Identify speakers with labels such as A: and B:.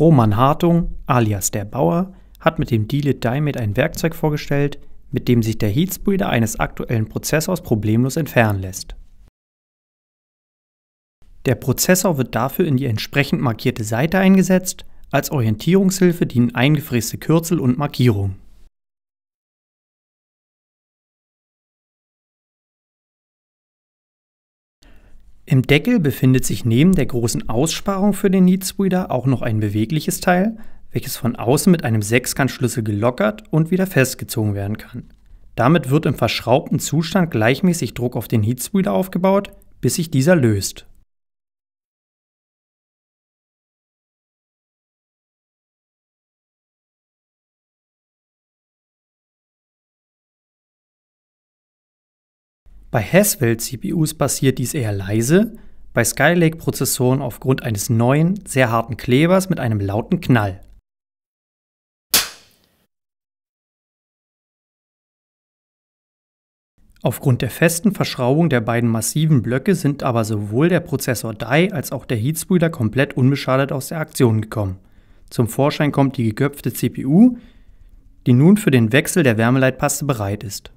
A: Roman Hartung, alias der Bauer, hat mit dem Delit Dimet ein Werkzeug vorgestellt, mit dem sich der Heatsbreeder eines aktuellen Prozessors problemlos entfernen lässt. Der Prozessor wird dafür in die entsprechend markierte Seite eingesetzt, als Orientierungshilfe dienen
B: eingefräste Kürzel und Markierungen. Im Deckel befindet
A: sich neben der großen Aussparung für den Neatspreader auch noch ein bewegliches Teil, welches von außen mit einem Sechskantschlüssel gelockert und wieder festgezogen werden kann. Damit wird im verschraubten
B: Zustand gleichmäßig Druck auf den Heatsbreeder aufgebaut, bis sich dieser löst. Bei Haswell-CPUs passiert dies eher leise, bei Skylake-Prozessoren aufgrund eines neuen, sehr harten Klebers mit einem lauten Knall.
A: Aufgrund der festen Verschraubung der beiden massiven Blöcke sind aber sowohl der Prozessor Die als auch der Heatsbrüder komplett unbeschadet aus der Aktion gekommen. Zum Vorschein kommt die geköpfte
B: CPU, die nun für den Wechsel der Wärmeleitpaste bereit ist.